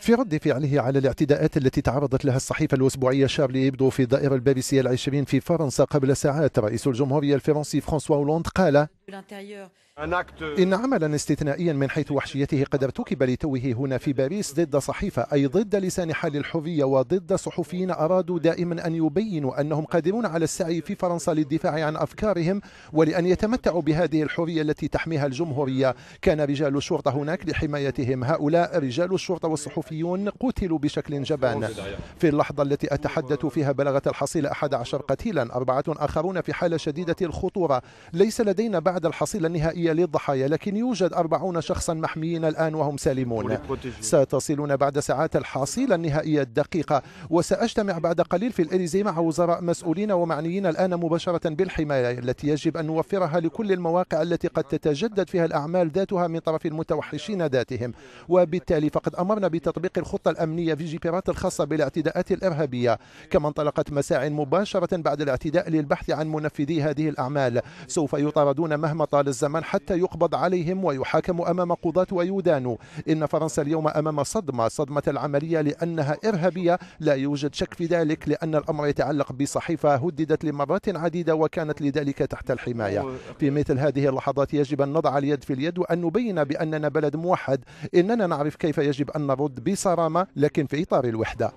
في رد فعله على الاعتداءات التي تعرضت لها الصحيفة الأسبوعية شارلي إبدو في دائرة البابسية العشرين في فرنسا قبل ساعات رئيس الجمهورية الفرنسي فرانسوا أولوند قال إن عملا استثنائيا من حيث وحشيته قد ارتكب لتوه هنا في باريس ضد صحيفة أي ضد لسان حال الحرية وضد صحفيين أرادوا دائما أن يبينوا أنهم قادرون على السعي في فرنسا للدفاع عن أفكارهم ولأن يتمتعوا بهذه الحرية التي تحميها الجمهورية كان رجال الشرطة هناك لحمايتهم هؤلاء رجال الشرطة والصحفيون قتلوا بشكل جبان في اللحظة التي أتحدث فيها بلغت الحصيلة 11 قتيلا أربعة آخرون في حالة شديدة الخطورة ليس لدينا بعد بعد الحصيلة النهائية للضحايا لكن يوجد 40 شخصا محميين الآن وهم سالمون ستصلون بعد ساعات الحصيلة النهائية الدقيقة وسأجتمع بعد قليل في الإريزي مع وزراء مسؤولين ومعنيين الآن مباشرة بالحماية التي يجب أن نوفرها لكل المواقع التي قد تتجدد فيها الأعمال ذاتها من طرف المتوحشين ذاتهم وبالتالي فقد أمرنا بتطبيق الخطة الأمنية في جيبيرات الخاصة بالاعتداءات الإرهابية كما انطلقت مساع مباشرة بعد الاعتداء للبحث عن منفذي هذه الأعمال سوف يطاردون مهما طال الزمن حتى يقبض عليهم ويحاكموا أمام قضاة ويدانوا إن فرنسا اليوم أمام صدمة صدمة العملية لأنها إرهابية لا يوجد شك في ذلك لأن الأمر يتعلق بصحيفة هددت لمرات عديدة وكانت لذلك تحت الحماية في مثل هذه اللحظات يجب أن نضع اليد في اليد وأن نبين بأننا بلد موحد إننا نعرف كيف يجب أن نرد بصرامة لكن في إطار الوحدة